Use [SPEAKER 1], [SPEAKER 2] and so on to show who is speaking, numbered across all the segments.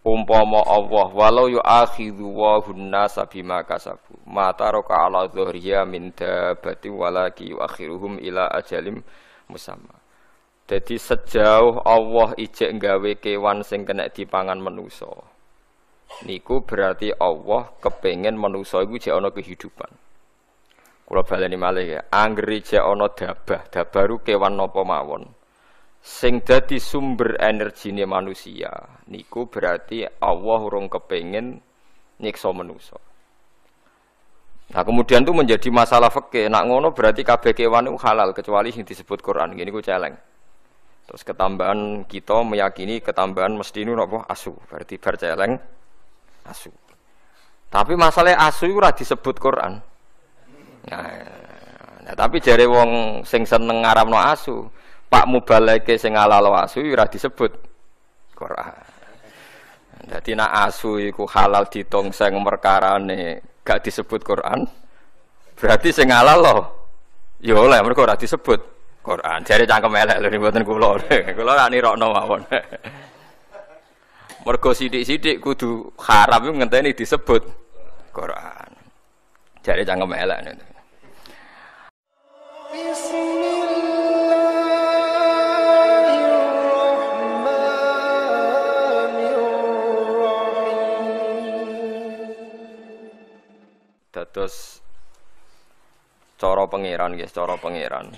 [SPEAKER 1] umpama Allah walau yu'akhidhu wa hunnasa bima kasabu ma taraka ala dhuhriya min dabati walaki yu'akhiruhum ila ajalim musamma jadi sejauh Allah ijek nggawe kewan sing kena dipangan manusa niku berarti Allah kepengen manusa iku jek ana kehidupan kula baleni malih ya anggere jek ana dabah dabaru kewan napa mawon sing dadi sumber energine manusia niku berarti Allah urung kepengin nyiksa manusia. Nah kemudian itu menjadi masalah fakir. Nak ngono berarti kabeh kewan itu halal kecuali yang disebut Quran. Gini ku celeng. Terus ketambahan kita meyakini ketambahan mesti ini nopo asu. Berarti berceleng asu. Tapi masalah asu itu disebut Quran. Nah, nah tapi jare wong sing seneng ngaramno asu, Pak Mubaleke sing halal asu ora disebut Quran. Dadi nak asu iku halal ditong sing nih gak disebut Quran. Berarti sing lo lho. Ya oleh mergo ora disebut Quran. Jare cangkem elek lho mboten kula. Kula ra nirokno mawon. Mergo sithik-sithik kudu haram iku ngenteni disebut Quran. Jare cangkem elek niku. Dados cara pangeran nggih, cara pangeran.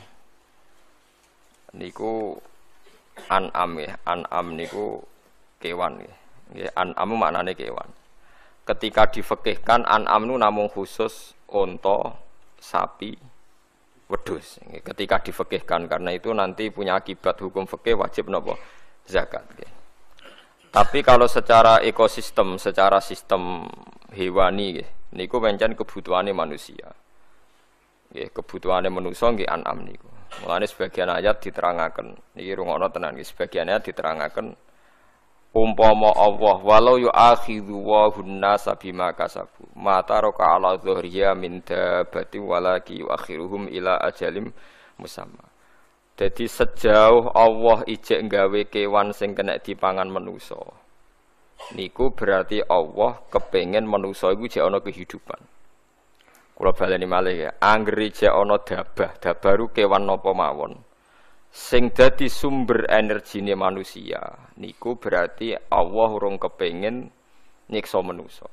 [SPEAKER 1] Niku an'am ya, an'am niku kewan nggih. Ya. Nggih, an'am maknane kewan. Ketika difekihkan an'am nu namung khusus onto, sapi, wedhus. Ketika difekihkan karena itu nanti punya akibat hukum fikih wajib nopo zakat. Nggih. Tapi kalau secara ekosistem, secara sistem hewani, niku pancen kebutuhane manusia. Nggih, kebutuhane manusa nggih an'am niku. Mulane sebagian ayat diterangaken. Niki rungokno tenan nggih, sebagian ayat diterangaken umpama Allah walau yu yu'akhidhu wa hunna sabima kasabu mata taraka ala dhuhriya min dabati walaki yu yu'akhiruhum ila ajalim musamma jadi sejauh Allah ijek nggawe kewan sing kena dipangan manusia niku berarti Allah kepengen manusia itu jek kehidupan. kehidupan. Kula baleni malih ya, anggeri jek ana dabah, dabaru kewan nopo mawon. Sing dadi sumber ini manusia niku berarti Allah urung kepengen nyiksa manusia.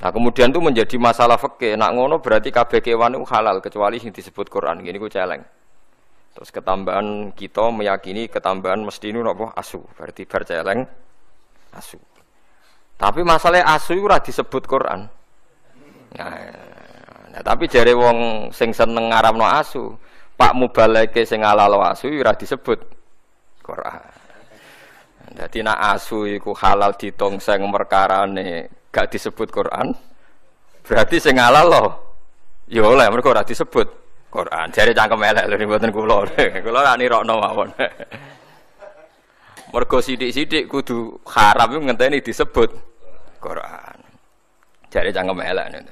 [SPEAKER 1] Nah kemudian itu menjadi masalah fikih. Nak ngono berarti kabeh kewan itu halal kecuali yang disebut Quran. Gini ku celeng. Terus ketambahan kita meyakini ketambahan mesti ini apa asu. Berarti berceleng asu. Tapi masalah asu ora disebut Quran. Nah, nah tapi jare wong sing seneng ngaramno asu, Pak Mubaleke sing halal asu yura disebut Quran. Jadi nek asu iku halal ditong sing perkarane gak disebut Quran, berarti sing halal lho. Ya oleh mergo ora disebut Quran. Jare cangkem elek lho mboten kula. Kula ra nirokno mawon. mergo sidik-sidik kudu haram ngenteni disebut Quran jadi jangan nih.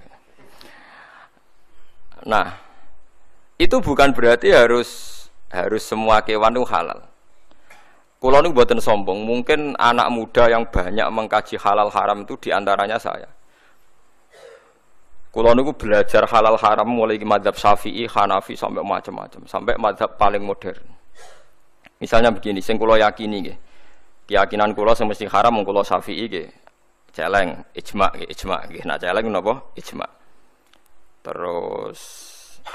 [SPEAKER 1] nah itu bukan berarti harus harus semua kewan itu halal Kulo nu buatan sombong, mungkin anak muda yang banyak mengkaji halal haram itu diantaranya saya. Kulo niku belajar halal haram mulai madhab Syafi'i, Hanafi sampai macam-macam, sampai madhab paling modern. Misalnya begini, sing kulo yakini gitu keyakinan kula sing mesti haram mung kula Syafi'i nggih. Celeng, ijma nggih, ijma nggih. Nah, celeng napa? Ijma. Terus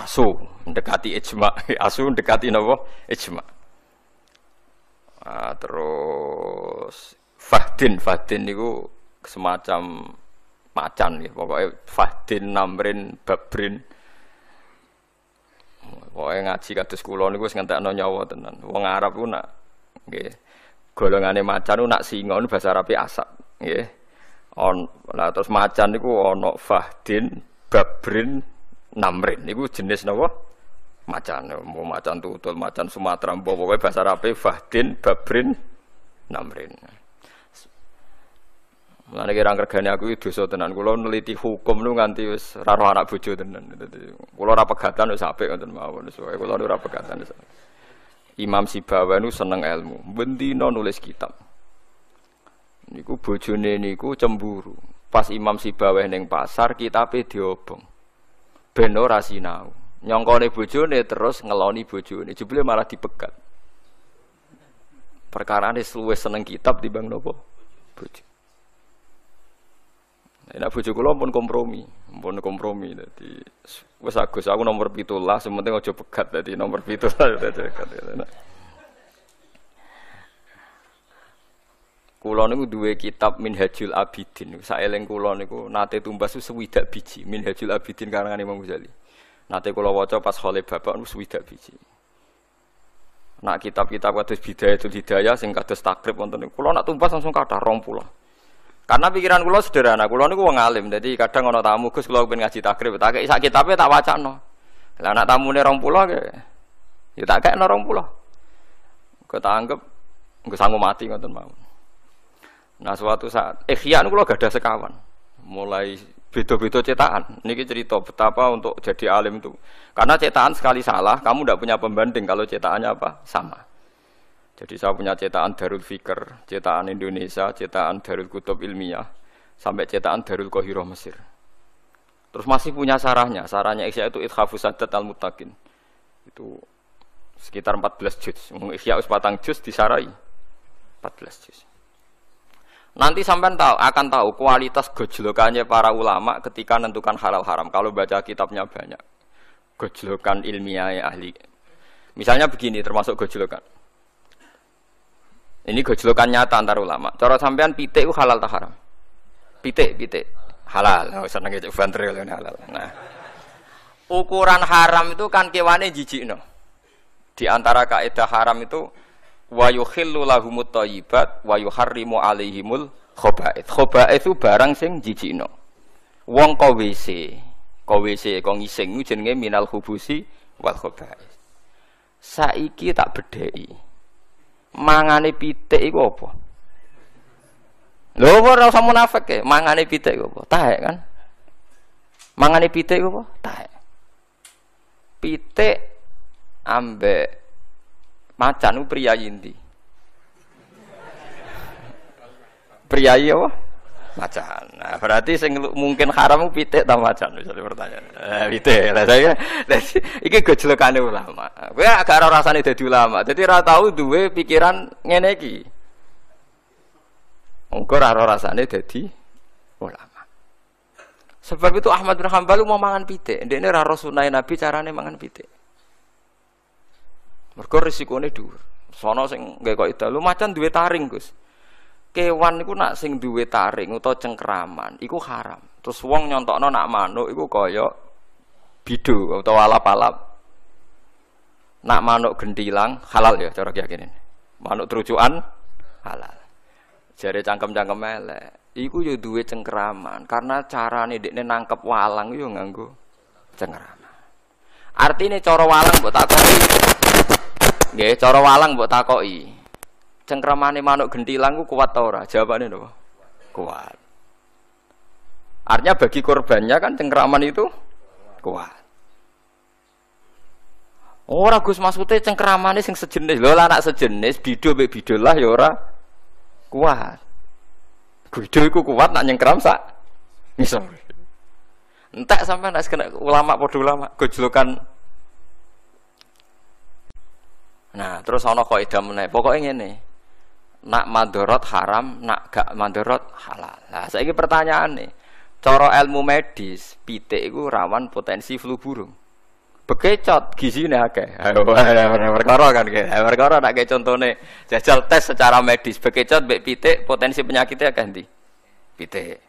[SPEAKER 1] asu mendekati ijma, asu mendekati napa? Ijma. Ah, terus fahdin, fahdin niku semacam macan nggih, pokoknya fahdin, namrin, babrin. Pokoknya ngaji kados kula niku wis ngentekno nyawa tenan. Wong Arab ku nak nggih golongane macan ku nak singa nu bahasa Rapi asap, nggih. On lah terus macan niku ana fahdin, babrin, namrin niku jenis napa? Macan, mau macan tutul, macan Sumatera, pokoknya bahasa Rapi fahdin, babrin, namrin. Mulane kira kergane aku iki dosa tenan. Kula neliti hukum lu nganti wis ra anak bojo tenan. Kula ora pegatan wis apik ngoten mawon. Soale kula ora pegatan wis apik. Imam Si nu seneng ilmu, bendino nulis kitab. Niku bojone niku cemburu. Pas Imam Sibawa neng pasar kitabe diobong. Ben ora sinau. Nyongkone bojone terus ngeloni bojone, jebule malah dipegat. Perkarane luwih seneng kitab dibanding nopo? Bojone. Enak bojo kula pun kompromi, pun kompromi dadi wis Agus aku nomor 17, sementing aja pegat dadi nomor 17 dadi pegat. Kula niku duwe kitab Minhajul Abidin. Saeling kula niku nate tumbas sewidak biji Minhajul Abidin karangan Imam Ghazali. Nate kula waca pas khole bapak sewidak biji. Nak kitab-kitab kados Bidayatul Hidayah sing kados takrib wonten niku. Kula nak tumbas langsung kathah 20. Karena pikiran kulo sederhana, kulo niku wong alim, jadi kadang ana tamu Gus kulo pengen ngaji takrib, tak kei sak kitabe tak wacano. Lah anak tamune 20 kek. Ya tak kei 20. Kok tak anggap engko sanggup mati ngoten mawon. Nah suatu saat ikhya niku kulo gadah sekawan. Mulai beda-beda cetakan. Ini cerita betapa untuk jadi alim itu. Karena cetakan sekali salah, kamu tidak punya pembanding kalau cetakannya apa sama. Jadi saya punya cetakan Darul Fikr, cetakan Indonesia, cetakan Darul Kutub Ilmiah, sampai cetakan Darul Kohiro Mesir. Terus masih punya sarahnya, sarahnya Ikhya itu Idhafu Sadat Al Mutakin. Itu sekitar 14 juz. us patang juz disarai 14 juz. Nanti sampai tahu akan tahu kualitas gojlokannya para ulama ketika menentukan halal haram. Kalau baca kitabnya banyak gojlokan ilmiah ya ahli. Misalnya begini termasuk gojlokan ini gojlokan nyata antar ulama. Cara sampean pitik ku halal tak haram? Pitik, pitik. Halal. Oh, seneng itu bantril halal. Nah. Ukuran haram itu kan kewane jijikno. Di antara kaidah haram itu wa yukhillu lahumut thayyibat wa yuharrimu alaihimul khaba'ith. Khaba'ith itu barang sing jijikno. Wong ka WC, ka WC ka ngising jenenge minal khubusi wal khaba'ith. Saiki tak bedheki. mangane pitik iku opo Lho ora usah munafik e, mangane pitik iku apa? Taek kan. Mangane pitik iku opo Taek. Pitik ambek Macanu priyayi ndi? Priyayi opo macan. Nah, berarti sing mungkin haram pitik ta macan misalnya pertanyaan. Eh pitik. Lah saya iki gojlokane ulama. Kowe agak ora rasane dadi ulama. Dadi ora tau duwe pikiran ngene iki. Engko ora rasane dadi ulama. Sebab itu Ahmad bin Hanbal mau mangan pitik. Ndekne ora ro sunah Nabi carane mangan pitik. Mergo risikone dhuwur. Sono sing nggae kok lu macan duwe taring, Gus kewan iku nak sing duwe taring utawa cengkeraman iku haram. Terus wong nyontokno nak manuk iku kaya bidu utawa alap-alap. Nak manuk gendilang, halal ya cara keyakinan. Manuk terucuan halal. Jadi cangkem-cangkem melek. Iku yo duwe cengkeraman karena carane dekne nangkep walang yo nganggo cengkeraman. Artine cara walang mbok takoi, Nggih, cara walang mbok takoi cengkramane manuk gentilang ku kuat ora? Jawabane napa? Kuat. Artinya bagi korbannya kan cengkraman itu kuat. Ora Gus maksudnya cengkramane sing sejenis. Lho anak sejenis bido mek yora ya ora kuat. Bido iku kuat nak nyengkram sak ngisor. Entek sampai nak kena ulama padha ulama gojlokan Nah, terus ana kaidah meneh. Pokoke ngene nak mandorot haram, nak gak mandorot halal. Nah, saya ini pertanyaan nih, coro ilmu medis, pitik itu rawan potensi flu burung. Bekecot gizi nih akeh. Perkara kan, perkara nak kayak contohnya jajal tes secara medis, bekecot, bek pitik, potensi penyakitnya akan di Pitik,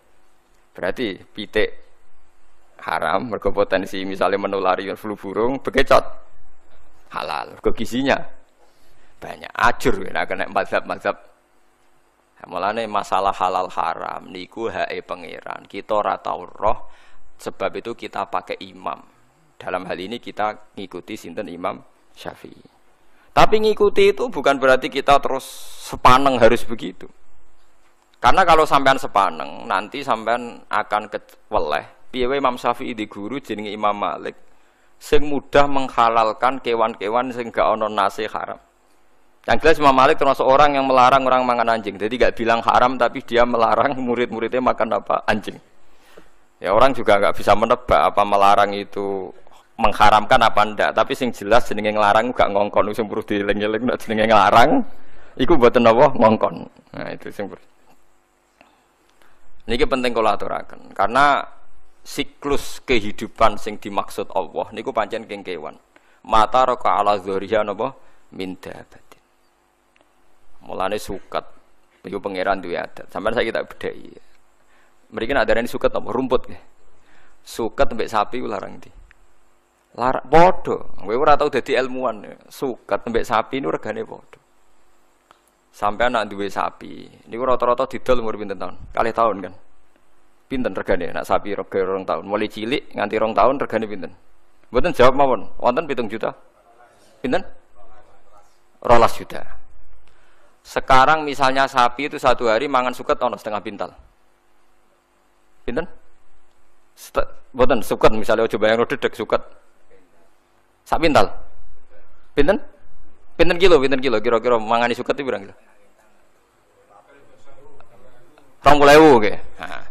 [SPEAKER 1] berarti pitik haram, berkompetensi misalnya menulari ya flu burung, bekecot halal, kegizinya. gizinya banyak ajur nah kena mazhab-mazhab nih masalah halal haram niku hae pangeran kita ora roh sebab itu kita pakai imam dalam hal ini kita ngikuti sinten imam syafi'i tapi ngikuti itu bukan berarti kita terus sepaneng harus begitu karena kalau sampean sepaneng nanti sampean akan keweleh piwe imam syafi'i di guru jenenge imam malik sing mudah menghalalkan kewan-kewan sehingga gak ono nasi haram yang jelas Imam Malik termasuk orang yang melarang orang makan anjing. Jadi nggak bilang haram tapi dia melarang murid-muridnya makan apa anjing. Ya orang juga nggak bisa menebak apa melarang itu mengharamkan apa ndak. Tapi sing jelas jenenge ngelarang nggak ngongkon sing perlu dileng-leng nggak jenenge ngelarang iku buat Allah, ngongkon. Nah itu sing Ini penting kalau aturakan karena siklus kehidupan sing dimaksud Allah niku pancen kengkewan. Mata roka ala dzuriha napa minta. Mulane suket. Iku pangeran duwe adat. Sampeyan saiki tak bedheki. Mriki nek adarani suket apa rumput. Suket mbek sapi ku larang ndi? Lar padha. Kowe ora tau dadi ilmuwan. Suket mbek sapi nu regane padha. Sampeyan nak duwe sapi, niku rata-rata didol umur pinten tahun? kali tahun kan. Pinten regane nak sapi rega rong tahun. Mulai cilik nganti rong tahun regane pinten? Mboten jawab mawon. Wonten pitung juta? Pinten? Rolas juta. Sekarang misalnya sapi itu satu hari mangan suket ono setengah pintal. Pinten? Boten suket misalnya coba yang rodedek suket. Sak pintal. Pinten? Pinten kilo, pinten kilo kira-kira mangani suket itu berapa kilo? Rong puluh nah,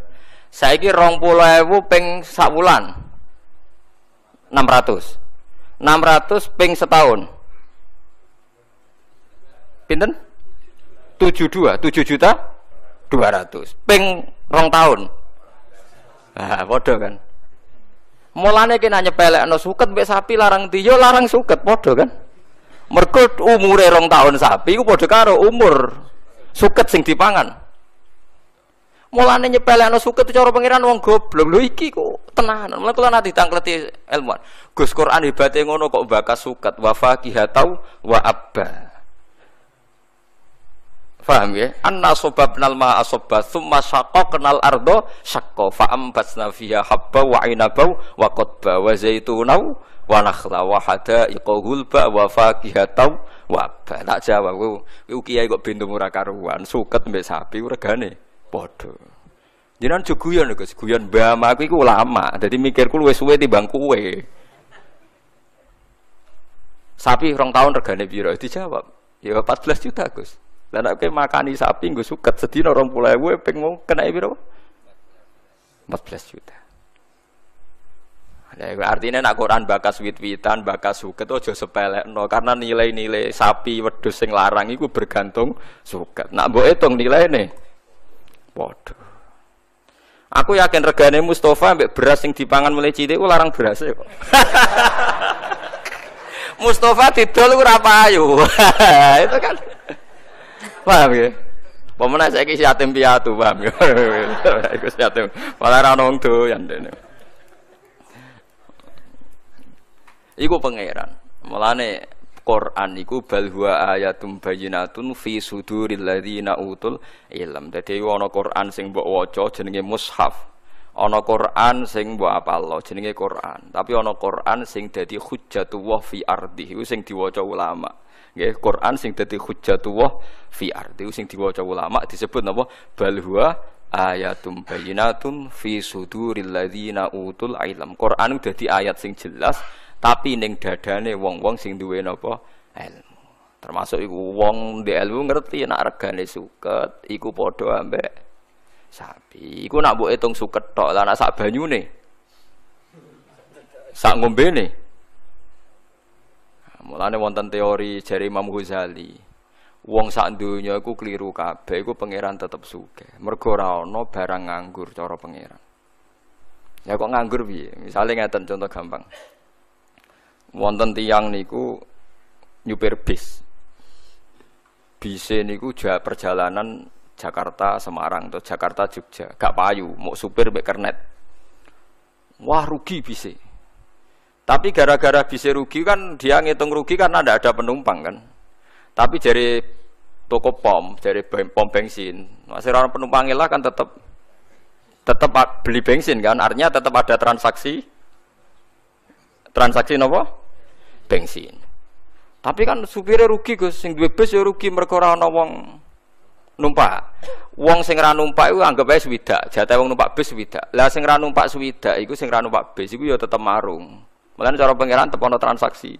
[SPEAKER 1] saya kira rong puluh ewu peng sak bulan. 600. 600 ping setahun. Pinten? tujuh dua tujuh juta dua ratus peng rong tahun. ah bodoh kan. Mulane kena no suket be sapi larang tiyo larang suket bodoh kan. merkut umure rong tahun sapi iku bodoh karo umur suket sing dipangan. Mulane no suket cara pangeran wong goblok. lu iki kok tenan. Mulane kula nanti tangkleti ilmuan. Gus Quran ibadah ngono kok bakas suket wafah kihatau wa abba. Faham ya? Anna sobabnal ma'a asobba Thumma syaqo kenal ardo syakko Fa fiyah habba wa inabaw Wa qotba wa zaitunaw Wa nakhla wa hada iqohulba Wa faqihataw wa abba Tak jawab Ini kiai kok bintu murah karuan Suket mbak sapi regane Bodoh Jangan juguyan lho Gus Guyan mbama aku itu lama Jadi mikirku lu suwe di kue Sapi rong tahun regane biro Dijawab Ya 14 juta Gus lah nek makan makani sapi nggo suket sedina gue pengen mau kena kenake empat belas juta. Nah, artinya nak Quran bakas wit-witan, bakas suket sepele sepelekno karena nilai-nilai sapi wedhus sing larang iku bergantung suket. Nak mbok etung nilaine padha. Aku yakin regane Mustafa ambek beras sing dipangan mulai cilik ku larang beras kok. Mustafa didol ora payu. Itu kan paham ya? Pemenang saya kisi piatu, paham ya? Iku si yatim, malah ranong tuh yang dene. Iku pangeran, malane Quran iku bal huwa ayatum bayyinatun fi suduril ladzina utul ilm. Dadi ana Quran sing mbok waca jenenge mushaf. ana Quran sing mbok apalno jenenge Quran tapi ana Quran sing dadi hujjatullah fi ardi iku sing diwaca ulama nggih Quran sing dadi hujjatullah fi ardi sing diwaca ulama disebut napa bal huwa ayatum bayyinatum fi suduril ladzina utul ilm Quran dadi ayat sing jelas tapi ning dadane wong-wong sing duwe napa ilmu termasuk iku wong di ilmu ngerti nek regane suket iku padha ambek sapi. Iku nak buat hitung suket tok, lah nak sak banyu nih, Sak ngombe ngombene. Nah, mulane wonten teori jari Imam Ghazali. Wong sak dunia aku keliru kabeh, aku pangeran tetep sugih. Mergorau no barang nganggur cara pangeran. Ya kok nganggur bi? Misalnya ngeten contoh gampang. Wonten tiang niku nyupir bis. ku niku perjalanan Jakarta Semarang atau Jakarta Jogja gak payu mau supir mbek kernet wah rugi bisa tapi gara-gara bisa rugi kan dia ngitung rugi karena ada ada penumpang kan tapi dari toko pom dari pom bensin masih orang penumpang lah kan tetap tetap beli bensin kan artinya tetap ada transaksi transaksi nopo bensin tapi kan supirnya rugi gus sing dua bus ya rugi mereka orang numpak. Wong sing ra numpak iku anggap ae swidak, jatah wong numpak bis swidak. Lah sing ra numpak swidak iku sing ra numpak bis iku ya tetep marung. Mulane cara pangeran tepono transaksi.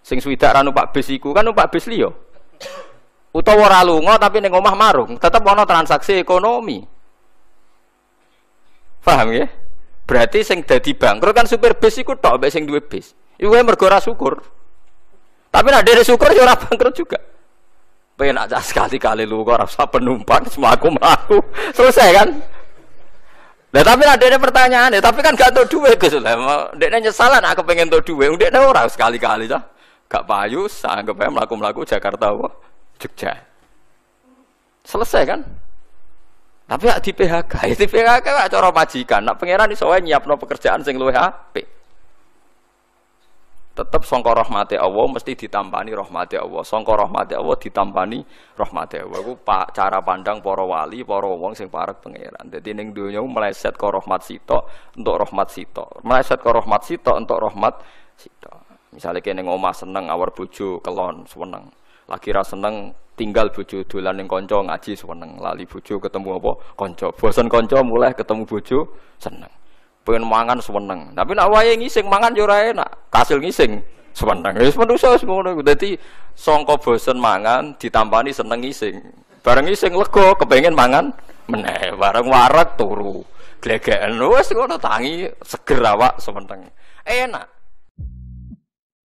[SPEAKER 1] Sing swidak ra numpak bis iku kan numpak bis liya. Utawa ora lunga tapi ning omah marung, tetep ana transaksi ekonomi. Paham ya? Berarti sing dadi bangkrut kan supir bis iku tok mbek sing duwe bis. Iku mergo ora syukur. Tapi nek dhewe syukur ya ora bangkrut juga pengen aja sekali kali lu kok rasa penumpang semua aku melaku selesai kan? Nah tapi ada ada pertanyaan deh tapi kan gak tau duit gitu lah. Dia nyesalan aku pengen tau duit, udah ada orang sekali kali dah. Gak payu, sanggup ya, melaku melaku Jakarta wah Jogja. Selesai kan? Tapi ya di PHK, ya di PHK lah cara majikan. Nak pangeran nyiap no pekerjaan sing loh Ya, Tetap songkor rahmati Allah mesti ditampani rahmati Allah. Songkor rahmati Allah ditampani rahmati Allah. Aku pa, cara pandang para wali, para wong sing parek pangeran. Jadi ning dunia meleset ke rahmat sito untuk rahmat sito Meleset ke rahmat sito untuk rahmat sito. Misalnya kene omah seneng awar bucu kelon seneng. Lagi ra seneng tinggal bucu dolan ning konco ngaji seneng. Lali bucu ketemu apa? konco bosan konco mulai ketemu bucu seneng pengen mangan seneng. Tapi nak wayahe ngising mangan yo enak. Kasil ngising seneng. Wis manusa wis ngono. Dadi sangka bosen mangan ditampani seneng ngising. Bareng ngising lego, kepengen mangan meneh. Bareng warak turu. Glegeken wis ngono tangi seger awak seneng. Enak.